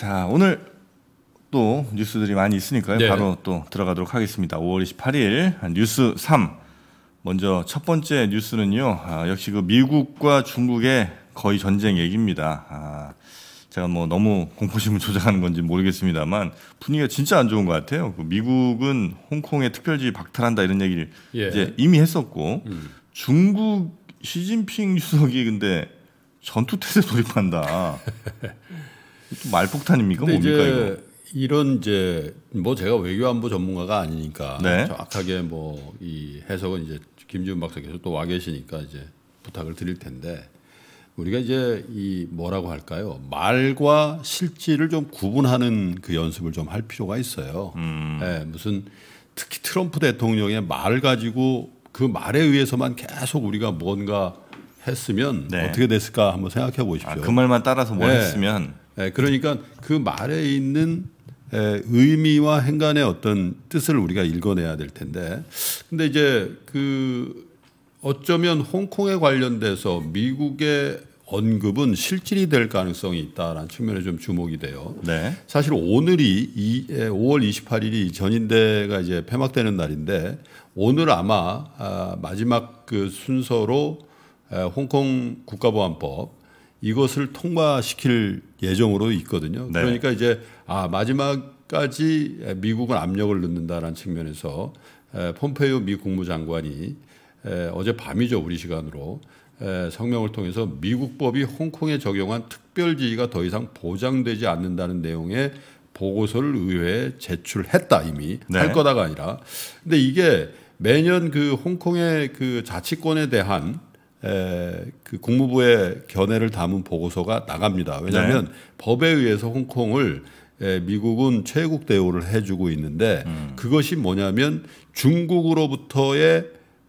자 오늘 또 뉴스들이 많이 있으니까요. 네. 바로 또 들어가도록 하겠습니다. 5월 28일 뉴스 3 먼저 첫 번째 뉴스는요. 아, 역시 그 미국과 중국의 거의 전쟁 얘기입니다. 아, 제가 뭐 너무 공포심을 조장하는 건지 모르겠습니다만 분위기가 진짜 안 좋은 것 같아요. 그 미국은 홍콩의 특별지 박탈한다 이런 얘기를 예. 이제 이미 했었고 음. 중국 시진핑 주석이 근데 전투 태세 돌입한다. 말폭탄입니까? 뭡니까 이거? 이런 이제 뭐 제가 외교안보 전문가가 아니니까 네. 정확하게 뭐 이 해석은 이제 김지훈 박사께서 또 와 계시니까 이제 부탁을 드릴 텐데 우리가 이제 이 뭐라고 할까요? 말과 실질을 좀 구분하는 그 연습을 좀 할 필요가 있어요. 음. 네, 무슨 특히 트럼프 대통령의 말 가지고 그 말에 의해서만 계속 우리가 뭔가 했으면 네. 어떻게 됐을까 한번 생각해 보십시오. 아, 그 말만 따라서 뭘 네. 했으면 예, 그러니까 그 말에 있는 예, 의미와 행간의 어떤 뜻을 우리가 읽어내야 될 텐데, 근데 이제 그 어쩌면 홍콩에 관련돼서 미국의 언급은 실질이 될 가능성이 있다라는 측면에 좀 주목이 돼요. 네. 사실 오늘이 이 5월 예, 28일이 전인대가 이제 폐막되는 날인데 오늘 아마 아, 마지막 그 순서로 홍콩 국가보안법 이것을 통과시킬 예정으로 있거든요. 네. 그러니까 이제 아 마지막까지 미국은 압력을 넣는다라는 측면에서 폼페이오 미 국무장관이 어제 밤이죠 우리 시간으로 성명을 통해서 미국법이 홍콩에 적용한 특별지위가 더 이상 보장되지 않는다는 내용의 보고서를 의회에 제출했다 이미 네. 할 거다가 아니라 근데 이게 매년 그 홍콩의 그 자치권에 대한 에, 그 국무부의 견해를 담은 보고서가 나갑니다. 왜냐하면 네. 법에 의해서 홍콩을 에, 미국은 최국 대우를 해주고 있는데 음. 그것이 뭐냐면 중국으로부터의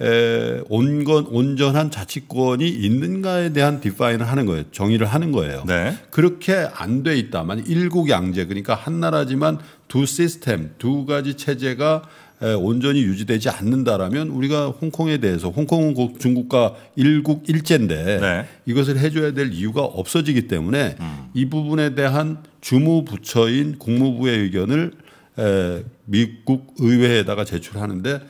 에, 온건 온전한 자치권이 있는가에 대한 디파인을 하는 거예요. 정의를 하는 거예요. 네. 그렇게 안 돼 있다. 만약 일국양제 그러니까 한 나라지만 두 시스템 두 가지 체제가 예, 온전히 유지되지 않는다라면 우리가 홍콩에 대해서 홍콩은 중국과 일국 일제인데 네. 이것을 해줘야 될 이유가 없어지기 때문에 음. 이 부분에 대한 주무부처인 국무부의 의견을 에, 예, 미국 의회에다가 제출하는데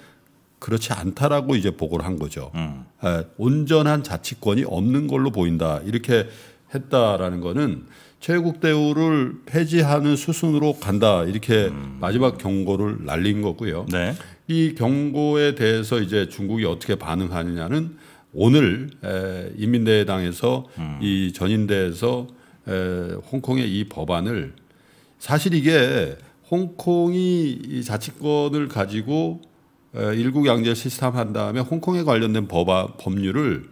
그렇지 않다라고 이제 보고를 한 거죠. 음. 에, 예, 온전한 자치권이 없는 걸로 보인다 이렇게 했다라는 거는 최국대우를 폐지하는 수순으로 간다 이렇게 음. 마지막 경고를 날린 거고요. 네. 이 경고에 대해서 이제 중국이 어떻게 반응하느냐는 오늘 에, 인민대회당에서 음. 이 전인대에서 에, 홍콩의 이 법안을 사실 이게 홍콩이 이 자치권을 가지고 에, 일국 양제 시스템 한 다음에 홍콩에 관련된 법안 법률을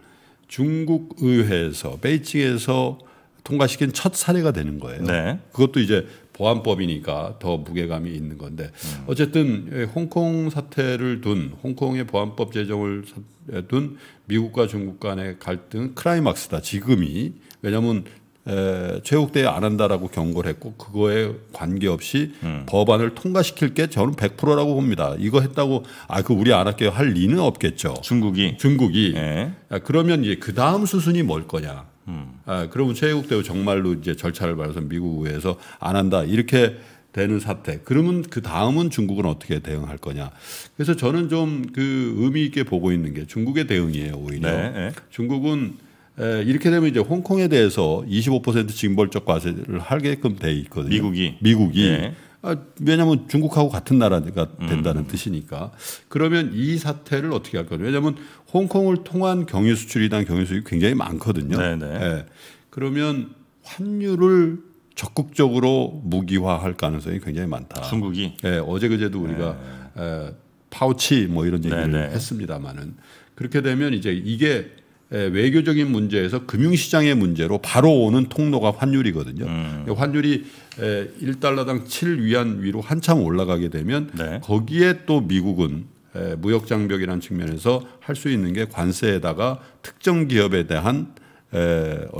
중국 의회에서 베이징에서 통과시킨 첫 사례가 되는 거예요. 네. 그것도 이제 보안법이니까 더 무게감이 있는 건데 음. 어쨌든 예, 홍콩 사태를 둔 홍콩의 보안법 제정을 예, 둔 미국과 중국 간의 갈등 크라이막스다 지금이 왜냐하면 에, 예, 최욱대에 안 한다라고 경고를 했고 그거에 관계없이 음. 법안을 통과시킬 게 저는 100%라고 봅니다. 이거 했다고 아 그 우리 안 할게요 할 리는 없겠죠. 중국이 중국이 에. 네. 아, 그러면 이제 그 다음 수순이 뭘 거냐? 음. 아, 그러면 최애국대우 정말로 이제 절차를 밟아서 미국 에서안 한다 이렇게 되는 사태. 그러면 그 다음은 중국은 어떻게 대응할 거냐. 그래서 저는 좀 그 의미 있게 보고 있는 게 중국의 대응이에요 오히려. 네, 네. 중국은 에, 이렇게 되면 이제 홍콩에 대해서 25% 징벌적 과세를 하게끔 돼 있거든요. 미국이 미국이. 네. 아, 왜냐하면 중국하고 같은 나라가 음. 된다는 음. 뜻이니까 그러면 이 사태를 어떻게 할 거냐 왜냐하면 홍콩을 통한 경유 수출이란 경유 수입이 굉장히 많거든요. 네, 네 예. 그러면 환율을 적극적으로 무기화할 가능성이 굉장히 많다. 중국이 예, 어제 그제도 우리가 네. 에, 파우치 뭐 이런 네, 얘기를 네. 했습니다마는 그렇게 되면 이제 이게 예, 외교적인 문제에서 금융시장의 문제로 바로 오는 통로가 환율이거든요. 음. 환율이 1달러당 예, 7위안 위로 한참 올라가게 되면 네. 거기에 또 미국은 예, 무역 장벽이라는 측면에서 할 수 있는 게 관세에다가 특정 기업에 대한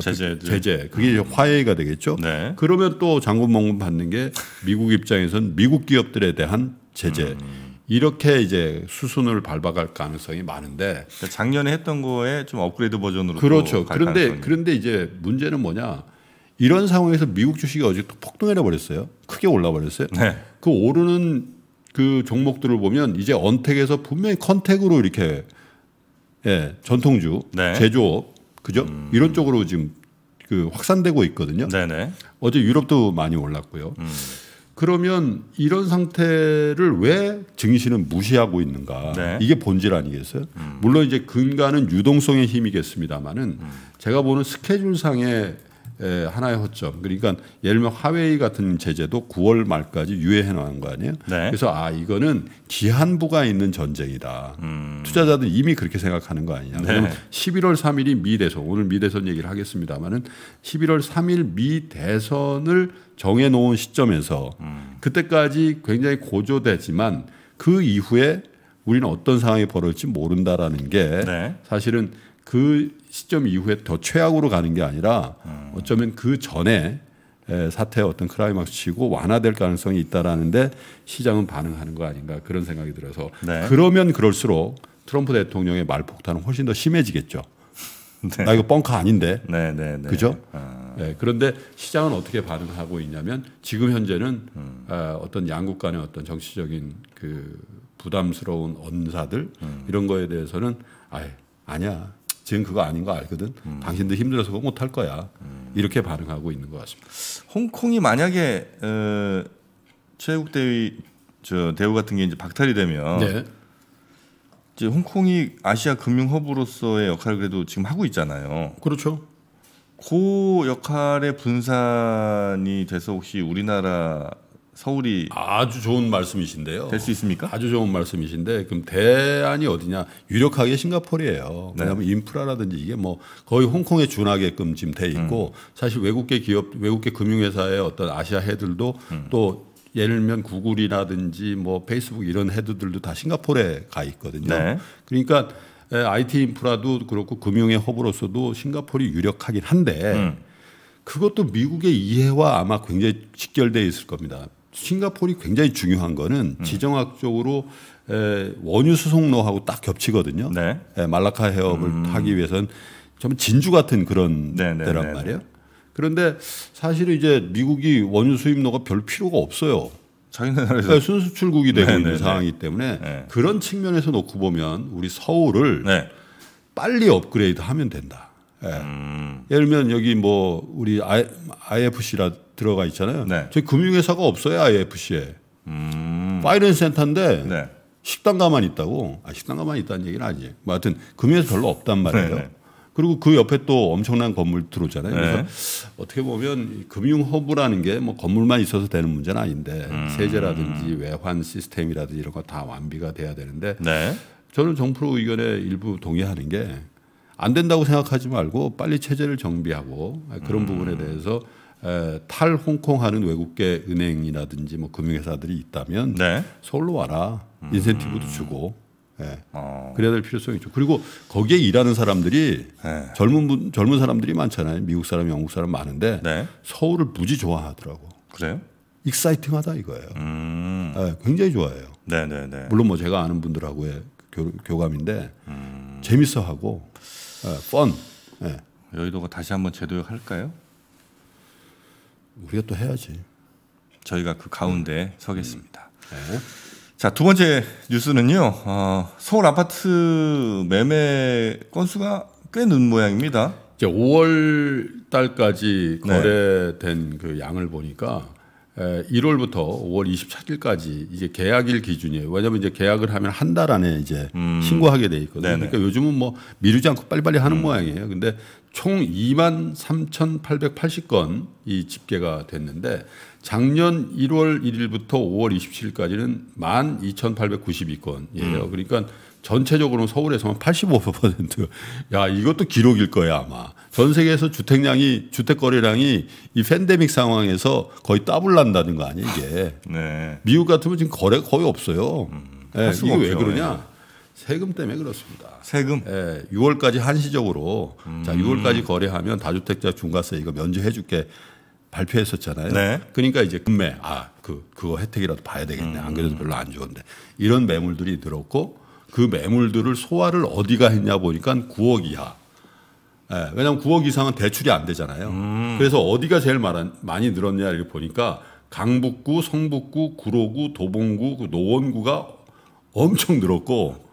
제재 제재 그게 음. 화해가 되겠죠. 네. 그러면 또 장군 몽군 받는 게 미국 입장에선 미국 기업들에 대한 제재. 음. 이렇게 이제 수순을 밟아갈 가능성이 많은데 그러니까 작년에 했던 거에 좀 업그레이드 버전으로 그렇죠. 그런데 가능성이. 그런데 이제 문제는 뭐냐 이런 상황에서 미국 주식이 어제 또 폭등해 버렸어요. 크게 올라 버렸어요. 네. 그 오르는 그 종목들을 보면 이제 언택에서 분명히 컨택으로 이렇게 예, 전통주, 네. 제조업, 그죠? 음. 이런 쪽으로 지금 그 확산되고 있거든요. 네네. 어제 유럽도 많이 올랐고요. 음. 그러면 이런 상태를 왜 증시는 무시하고 있는가? 네. 이게 본질 아니겠어요? 음. 물론 이제 근간은 유동성의 힘이겠습니다마는 음. 제가 보는 스케줄상의 예, 하나의 허점. 그러니까 예를 들면 화웨이 같은 제재도 9월 말까지 유예해 놓은 거 아니에요? 네. 그래서 아 이거는 기한부가 있는 전쟁이다. 음. 투자자들 이미 그렇게 생각하는 거 아니냐? 네. 11월 3일이 미 대선. 오늘 미 대선 얘기를 하겠습니다만은 11월 3일 미 대선을 정해 놓은 시점에서 음. 그때까지 굉장히 고조되지만 그 이후에 우리는 어떤 상황이 벌어질지 모른다라는 게 네. 사실은 그 시점 이후에 더 최악으로 가는 게 아니라 음. 어쩌면 그 전에 사태 어떤 크라이막스 치고 완화될 가능성이 있다라는데 시장은 반응하는 거 아닌가 그런 생각이 들어서 네. 그러면 그럴수록 트럼프 대통령의 말폭탄은 훨씬 더 심해지겠죠. 네. 나 이거 뻥카 아닌데. 네, 네, 네. 그죠? 아. 네, 그런데 시장은 어떻게 반응하고 있냐면 지금 현재는 음. 어, 어떤 양국 간의 어떤 정치적인 그 부담스러운 언사들 음. 이런 거에 대해서는 아예 아니야. 지금 그거 아닌 거 알거든. 음. 당신도 힘들어서 그거 못할 거야. 음. 이렇게 반응하고 있는 것 같습니다. 홍콩이 만약에 어, 최국 대위 저 대우 같은 게 이제 박탈이 되면 네. 이제 홍콩이 아시아 금융 허브로서의 역할을 그래도 지금 하고 있잖아요. 그렇죠. 그 역할의 분산이 돼서 혹시 우리나라 서울이 아주 좋은 말씀이신데요. 될 수 있습니까? 아주 좋은 말씀이신데 그럼 대안이 어디냐? 유력하게 싱가포르예요. 네. 왜냐하면 인프라라든지 이게 뭐 거의 홍콩에 준하게끔 지금 돼 있고 음. 사실 외국계 기업, 외국계 금융회사의 어떤 아시아 헤들도 드 음. 또 예를 들면 구글이라든지 뭐 페이스북 이런 헤드들도 다 싱가포르에 가 있거든요. 네. 그러니까 IT 인프라도 그렇고 금융의 허브로서도 싱가포르 유력하긴 한데 음. 그것도 미국의 이해와 아마 굉장히 직결돼 있을 겁니다. 싱가폴이 굉장히 중요한 거는 음. 지정학적으로 에, 원유 수송로하고 딱 겹치거든요. 네. 에, 말라카 해협을 음. 타기 위해서는 좀 진주 같은 그런 네, 네, 데란 네, 네. 말이에요. 그런데 사실은 이제 미국이 원유 수입로가 별 필요가 없어요. 자기네 나라에서 그러니까 순수출국이 되고 네, 있는 상황이기 때문에 그런 측면에서 놓고 보면 우리 서울을 빨리 업그레이드 하면 된다. 예. 음. 예를 들면 여기 뭐 우리 IFC라 들어가 있잖아요. 네. 저희 금융회사가 없어요 IFC에. 음. 파이낸스 센터인데 네. 식당가만 있다고. 아 식당가만 있다는 얘기는 아니에뭐 하여튼 금융회사 별로 없단 말이에요. 네, 네. 그리고 그 옆에 또 엄청난 건물 들어오잖아요. 그래서 네. 어떻게 보면 금융 허브라는 게 뭐 건물만 있어서 되는 문제는 아닌데 음. 세제라든지 외환 시스템이라든지 이런 거 다 완비가 돼야 되는데 네. 저는 정프로 의견에 일부 동의하는 게 안 된다고 생각하지 말고 빨리 체제를 정비하고 그런 음. 부분에 대해서 탈 홍콩하는 외국계 은행이라든지 뭐 금융회사들이 있다면 네. 서울로 와라 음. 인센티브도 주고 예. 어. 그래야 될 필요성이 있죠. 그리고 거기에 일하는 사람들이 네. 젊은 분, 젊은 사람들이 많잖아요. 미국 사람, 영국 사람 많은데 네. 서울을 무지 좋아하더라고. 그래요? 익사이팅하다 이거예요. 음. 예, 굉장히 좋아해요. 네네네. 네, 네. 물론 뭐 제가 아는 분들하고의 교, 감인데 음. 재밌어하고 예, 펀. 예. 여의도가 다시 한번 제도역 할까요? 우리가 또 해야지. 저희가 그 가운데 음. 서겠습니다. 네. 자, 두 번째 뉴스는요. 어, 서울 아파트 매매 건수가 꽤 는 모양입니다. 이제 5월 달까지 네. 거래된 네. 그 양을 보니까 1월부터 5월 24일까지 이제 계약일 기준이에요. 왜냐하면 이제 계약을 하면 한 달 안에 이제 음. 신고하게 돼 있거든요. 네네. 그러니까 요즘은 뭐 미루지 않고 빨리빨리 하는 음. 모양이에요. 근데 총 2만 3,880건 이 집계가 됐는데 작년 1월 1일부터 5월 27일까지는 12,892건이에요. 음. 그러니까 전체적으로 서울에서만 85%. 야, 이것도 기록일 거야, 아마. 전 세계에서 주택량이, 주택거래량이 이 팬데믹 상황에서 거의 더블 난다는 거 아니에요, 이게. 네. 미국 같으면 지금 거래 거의 없어요. 음, 네, 이게 왜 그러냐? 예. 세금 때문에 그렇습니다. 세금? 예, 6월까지 한시적으로 음. 자, 6월까지 거래하면 다주택자 중과세 이거 면제해 줄게 발표했었잖아요. 네. 그러니까 이제 금매 아, 그 그거 혜택이라도 봐야 되겠네. 음. 안 그래도 별로 안 좋은데. 이런 매물들이 늘었고 그 매물들을 소화를 어디가 했냐 보니까 9억 이하. 예, 왜냐하면 9억 이상은 대출이 안 되잖아요. 음. 그래서 어디가 제일 많이 늘었냐 이렇게 보니까 강북구, 성북구, 구로구, 도봉구, 그 노원구가 엄청 늘었고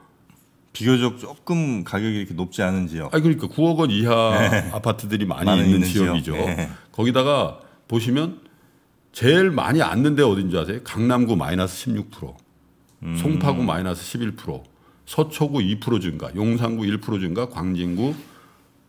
비교적 조금 가격이 이렇게 높지 않은 지역. 아 그러니까 9억 원 이하 네. 아파트들이 많이 있는, 있는, 지역이죠. 네. 거기다가 보시면 제일 많이 앉는 데 어딘지 아세요? 강남구 마이너스 16%, 음. 송파구 마이너스 11%, 서초구 2% 증가, 용산구 1% 증가, 광진구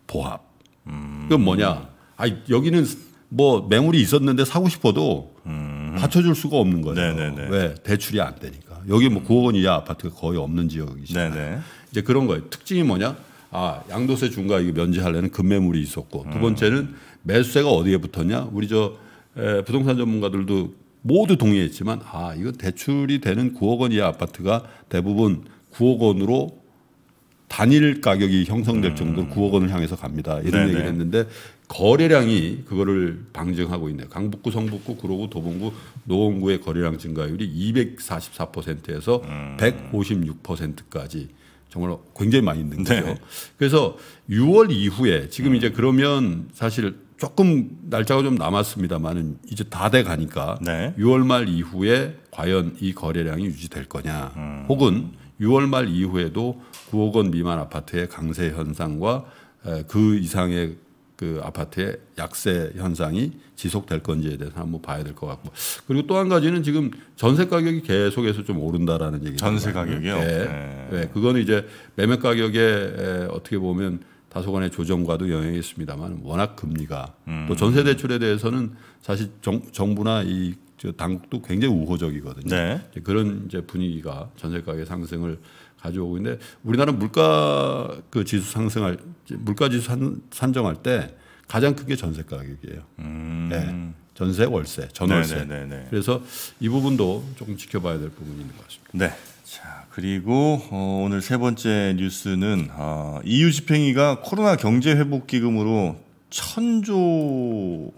보합. 음. 그건 뭐냐? 아 여기는 뭐 매물이 있었는데 사고 싶어도 음. 받쳐줄 수가 없는 거예요. 네네네. 왜 대출이 안 되니까 여기 뭐 9억 원 이하 아파트가 거의 없는 지역이잖아요. 이제 그런 거예요. 특징이 뭐냐? 아 양도세 중과 이거 면제하려는 급매물이 있었고 두 번째는 매수세가 어디에 붙었냐? 우리 저 에, 부동산 전문가들도 모두 동의했지만 아 이거 대출이 되는 9억 원 이하 아파트가 대부분 9억 원으로 단일 가격이 형성될 음. 정도로 음. 9억 원을 향해서 갑니다. 이런 네네. 얘기를 했는데 거래량이 그거를 방증하고 있네요. 강북구, 성북구, 구로구, 도봉구, 노원구의 거래량 증가율이 244%에서 음. 156%까지 정말 굉장히 많이 는 거죠. 네. 그래서 6월 이후에 지금 음. 이제 그러면 사실 조금 날짜가 좀 남았습니다만은 이제 다 돼 가니까 네. 6월 말 이후에 과연 이 거래량이 유지될 거냐 음. 혹은 6월 말 이후에도 9억 원 미만 아파트의 강세 현상과 그 이상의 그 아파트의 약세 현상이 지속될 건지에 대해서 한번 봐야 될 것 같고 그리고 또 한 가지는 지금 전세 가격이 계속해서 좀 오른다라는 얘기 전세 가격이요. 네. 네. 네. 그거는 이제 매매 가격에 어떻게 보면 다소간의 조정과도 영향이 있습니다만 워낙 금리가 음. 또 전세 대출에 대해서는 사실 정, 정부나 이 당국도 굉장히 우호적이거든요. 네. 그런 이제 분위기가 전세 가격 상승을 가져오고 있는데 우리나라 물가 그 지수 상승할 물가 지수 산, 정할때 가장 크게 전세 가격이에요. 음. 네. 전세 월세 전월세. 네네네네. 네, 네, 네. 그래서 이 부분도 조금 지켜봐야 될 부분이 있는 것 같습니다. 네. 자 그리고 어, 오늘 세 번째 뉴스는 어, EU 집행위가 코로나 경제 회복 기금으로 천조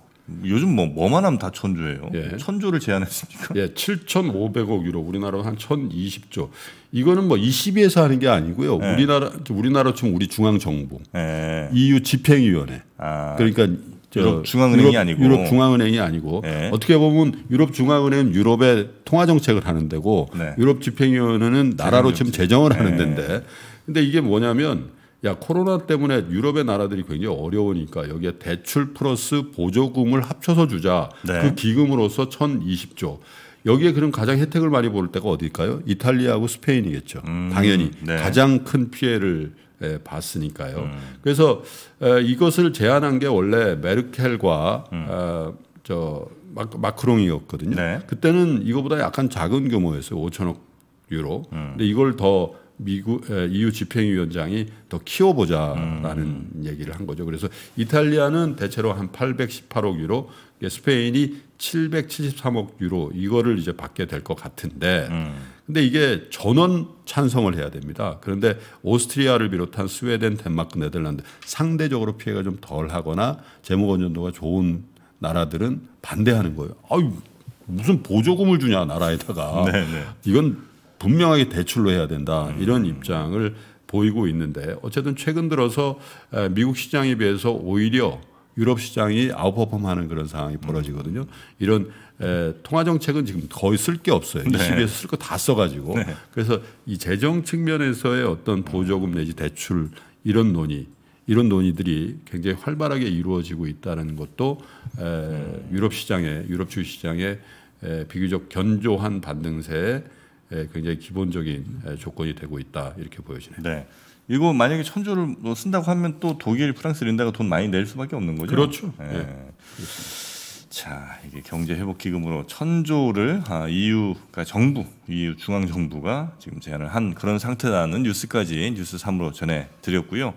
요즘 뭐 뭐만 하면 다 천조예요. 예. 천조를 제안했습니까? 예, 7,500억 유로. 우리나라로 한 1,020조. 이거는 뭐 22에서 하는 게 아니고요. 예. 우리나라 우리나라 지금 우리 중앙 정부, 예. EU 집행위원회. 아, 그러니까 유럽 중앙은행이 유럽, 아니고 유럽 중앙은행이 아니고 예. 어떻게 보면 유럽 중앙은행은 유럽의 통화 정책을 하는 데고 네. 유럽 집행위원회는 나라로 지금 재정을 하는 예. 데인데 근데 이게 뭐냐면 야 코로나 때문에 유럽의 나라들이 굉장히 어려우니까 여기에 대출 플러스 보조금을 합쳐서 주자. 네. 그 기금으로서 1,020조. 여기에 그럼 가장 혜택을 많이 볼 때가 어디일까요? 이탈리아하고 스페인이겠죠. 음, 당연히 네. 가장 큰 피해를 예, 봤으니까요. 음. 그래서 에, 이것을 제안한 게 원래 메르켈과 음. 어, 저 마, 크롱이었거든요. 네. 그때는 이거보다 약간 작은 규모였어요. 5천억 유로. 음. 근데 이걸 더 미국 에, EU 집행위원장이 더 키워보자라는 음. 얘기를 한 거죠. 그래서 이탈리아는 대체로 한 818억 유로, 스페인이 773억 유로 이거를 이제 받게 될 것 같은데, 음. 근데 이게 전원 찬성을 해야 됩니다. 그런데 오스트리아를 비롯한 스웨덴, 덴마크, 네덜란드 상대적으로 피해가 좀 덜하거나 재무건전도가 좋은 나라들은 반대하는 거예요. 아유 무슨 보조금을 주냐 나라에다가 네, 네. 이건 분명하게 대출로 해야 된다 음. 이런 입장을 보이고 있는데 어쨌든 최근 들어서 미국 시장에 비해서 오히려 유럽 시장이 아웃퍼폼하는 그런 상황이 벌어지거든요. 이런 에, 통화 정책은 지금 거의 쓸 게 없어요. 네. e c 에서쓸 거 다 써가지고 네. 그래서 이 재정 측면에서의 어떤 보조금 내지 대출 이런 논의 이런 논의들이 굉장히 활발하게 이루어지고 있다는 것도 에, 유럽 시장에 유럽 주시장의 비교적 견조한 반등세에 예, 굉장히 기본적인 예, 조건이 되고 있다 이렇게 보여지네요. 네. 이거 만약에 천조를 뭐 쓴다고 하면 또 독일, 프랑스, 린다가 돈 많이 낼 수밖에 없는 거죠. 그렇죠. 예. 예. 자, 이게 경제 회복 기금으로 천조를 아, EU, 그러니까 정부, EU 중앙 정부가 지금 제안을 한 그런 상태라는 뉴스까지 뉴스 3으로 전해 드렸고요.